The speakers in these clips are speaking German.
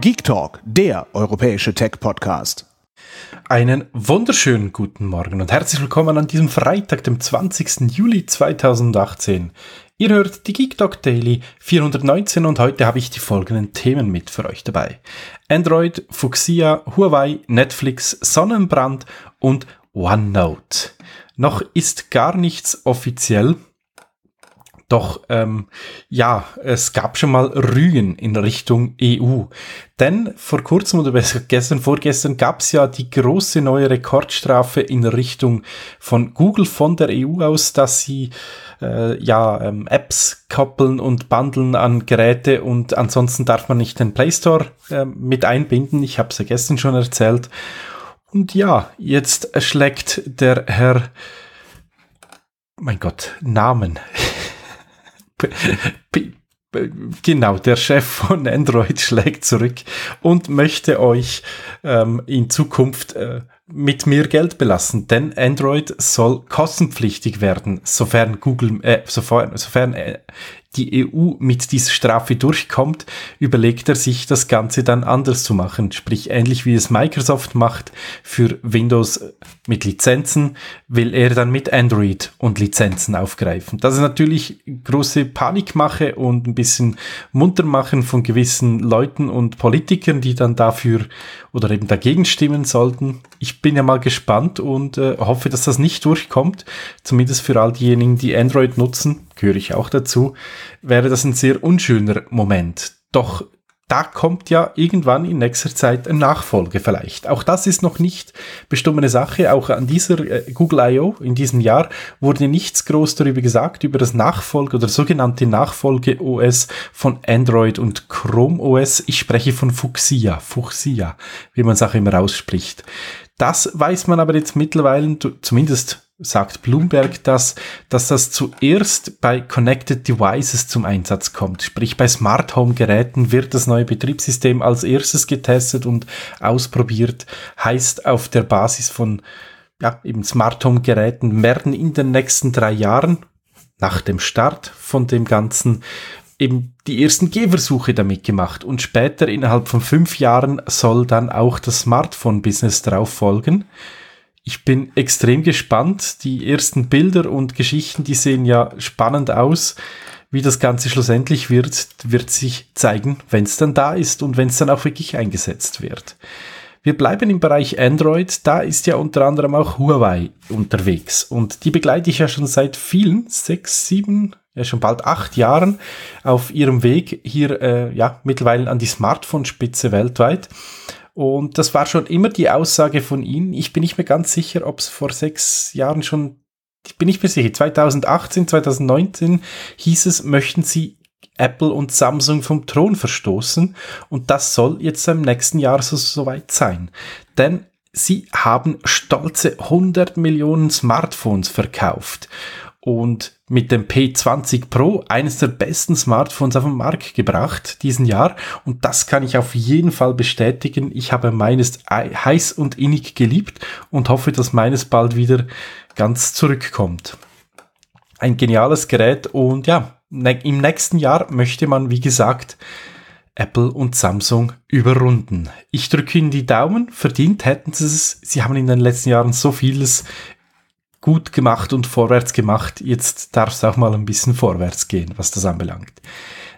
Geek Talk, der europäische Tech-Podcast. Einen wunderschönen guten Morgen und herzlich willkommen an diesem Freitag, dem 20. Juli 2018. Ihr hört die Geek Talk Daily 419 und heute habe ich die folgenden Themen mit für euch dabei. Android, Fuchsia, Huawei, Netflix, Sonnenbrand und OneNote. Noch ist gar nichts offiziell, doch ähm, ja, es gab schon mal Rügen in Richtung EU. Denn vor kurzem oder besser gestern, vorgestern gab es ja die große neue Rekordstrafe in Richtung von Google von der EU aus, dass sie äh, ja ähm, Apps koppeln und bundeln an Geräte und ansonsten darf man nicht den Play Store äh, mit einbinden. Ich habe es ja gestern schon erzählt. Und ja, jetzt schlägt der Herr, mein Gott, Namen. Äh, genau, der Chef von Android schlägt zurück und möchte euch ähm, in Zukunft äh, mit mehr Geld belassen, denn Android soll kostenpflichtig werden, sofern Google, äh, sofern, sofern äh, die EU mit dieser Strafe durchkommt, überlegt er sich, das Ganze dann anders zu machen, sprich ähnlich wie es Microsoft macht für Windows äh, mit Lizenzen, will er dann mit Android und Lizenzen aufgreifen. Das ist natürlich große Panikmache und ein bisschen Muntermachen von gewissen Leuten und Politikern, die dann dafür oder eben dagegen stimmen sollten. Ich bin ja mal gespannt und äh, hoffe, dass das nicht durchkommt. Zumindest für all diejenigen, die Android nutzen, gehöre ich auch dazu, wäre das ein sehr unschöner Moment. Doch da kommt ja irgendwann in nächster Zeit ein Nachfolge vielleicht. Auch das ist noch nicht bestimmene Sache. Auch an dieser äh, Google I.O. in diesem Jahr wurde nichts groß darüber gesagt, über das Nachfolge oder sogenannte Nachfolge-OS von Android und Chrome OS. Ich spreche von Fuchsia, Fuchsia, wie man es auch immer ausspricht. Das weiß man aber jetzt mittlerweile, zumindest sagt Bloomberg das, dass das zuerst bei Connected Devices zum Einsatz kommt. Sprich, bei Smart Home Geräten wird das neue Betriebssystem als erstes getestet und ausprobiert. Heißt, auf der Basis von ja, eben Smart Home Geräten werden in den nächsten drei Jahren nach dem Start von dem Ganzen eben die ersten Gehversuche damit gemacht und später innerhalb von fünf Jahren soll dann auch das Smartphone-Business drauf folgen. Ich bin extrem gespannt. Die ersten Bilder und Geschichten, die sehen ja spannend aus. Wie das Ganze schlussendlich wird, wird sich zeigen, wenn es dann da ist und wenn es dann auch wirklich eingesetzt wird. Wir bleiben im Bereich Android, da ist ja unter anderem auch Huawei unterwegs und die begleite ich ja schon seit vielen, sechs, sieben, ja, schon bald acht Jahren auf ihrem Weg hier äh, ja mittlerweile an die Smartphone-Spitze weltweit. Und das war schon immer die Aussage von Ihnen. Ich bin nicht mehr ganz sicher, ob es vor sechs Jahren schon, ich bin nicht mehr sicher, 2018, 2019 hieß es, möchten Sie Apple und Samsung vom Thron verstoßen. Und das soll jetzt im nächsten Jahr so soweit sein. Denn sie haben stolze 100 Millionen Smartphones verkauft und mit dem P20 Pro eines der besten Smartphones auf den Markt gebracht diesen Jahr. Und das kann ich auf jeden Fall bestätigen. Ich habe meines heiß und innig geliebt und hoffe, dass meines bald wieder ganz zurückkommt. Ein geniales Gerät und ja, ne-, im nächsten Jahr möchte man, wie gesagt, Apple und Samsung überrunden. Ich drücke Ihnen die Daumen, verdient hätten Sie es. Sie haben in den letzten Jahren so vieles gut gemacht und vorwärts gemacht. Jetzt darf es auch mal ein bisschen vorwärts gehen, was das anbelangt.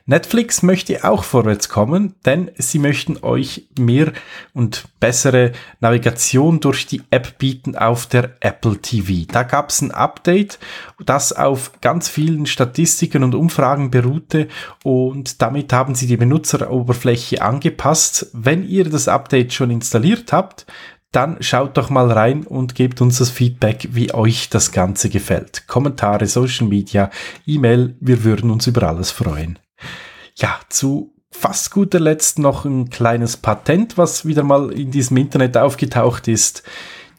Netflix möchte auch vorwärts kommen, denn sie möchten euch mehr und bessere Navigation durch die App bieten auf der Apple TV. Da gab es ein Update, das auf ganz vielen Statistiken und Umfragen beruhte und damit haben sie die Benutzeroberfläche angepasst. Wenn ihr das Update schon installiert habt, dann schaut doch mal rein und gebt uns das Feedback, wie euch das Ganze gefällt. Kommentare, Social Media, E-Mail, wir würden uns über alles freuen. Ja, zu fast guter Letzt noch ein kleines Patent, was wieder mal in diesem Internet aufgetaucht ist.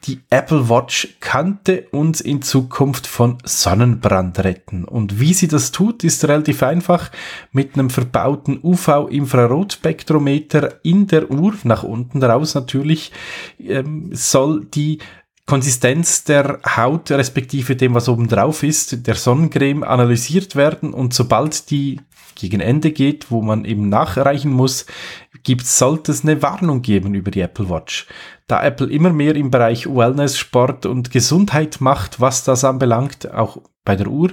Die Apple Watch kannte uns in Zukunft von Sonnenbrand retten. Und wie sie das tut, ist relativ einfach. Mit einem verbauten UV-Infrarotspektrometer in der Uhr, nach unten raus natürlich, ähm, soll die Konsistenz der Haut respektive dem, was oben drauf ist, der Sonnencreme analysiert werden und sobald die gegen Ende geht, wo man eben nachreichen muss, gibt's, sollte es eine Warnung geben über die Apple Watch. Da Apple immer mehr im Bereich Wellness, Sport und Gesundheit macht, was das anbelangt, auch bei der Uhr,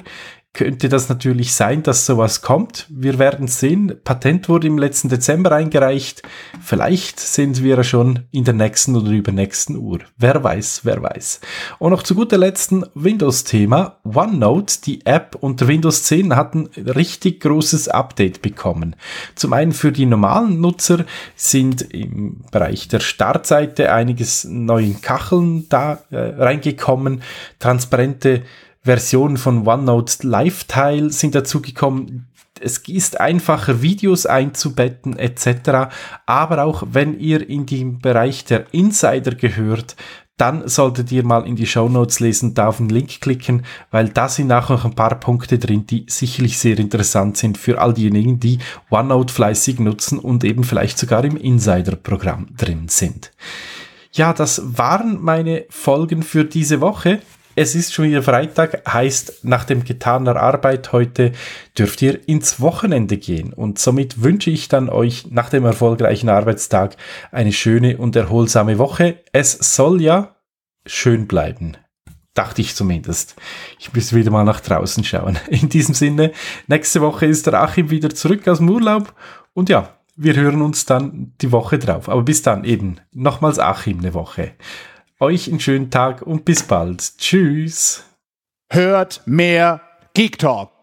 könnte das natürlich sein, dass sowas kommt. Wir werden sehen. Patent wurde im letzten Dezember eingereicht. Vielleicht sind wir schon in der nächsten oder übernächsten Uhr. Wer weiß, wer weiß. Und noch zu guter Letzt Windows-Thema. OneNote, die App unter Windows 10 hat ein richtig großes Update bekommen. Zum einen für die normalen Nutzer sind im Bereich der Startseite einiges neuen Kacheln da äh, reingekommen. Transparente Versionen von OneNote live sind dazugekommen. Es ist einfacher, Videos einzubetten etc. Aber auch wenn ihr in den Bereich der Insider gehört, dann solltet ihr mal in die Show Notes lesen, da auf den Link klicken, weil da sind auch noch ein paar Punkte drin, die sicherlich sehr interessant sind für all diejenigen, die OneNote fleißig nutzen und eben vielleicht sogar im Insider-Programm drin sind. Ja, das waren meine Folgen für diese Woche. Es ist schon wieder Freitag, heißt nach dem getaner Arbeit heute dürft ihr ins Wochenende gehen und somit wünsche ich dann euch nach dem erfolgreichen Arbeitstag eine schöne und erholsame Woche. Es soll ja schön bleiben. Dachte ich zumindest. Ich muss wieder mal nach draußen schauen. In diesem Sinne, nächste Woche ist der Achim wieder zurück aus dem Urlaub und ja, wir hören uns dann die Woche drauf. Aber bis dann eben nochmals Achim eine Woche. Euch einen schönen Tag und bis bald. Tschüss. Hört mehr Geek Talk.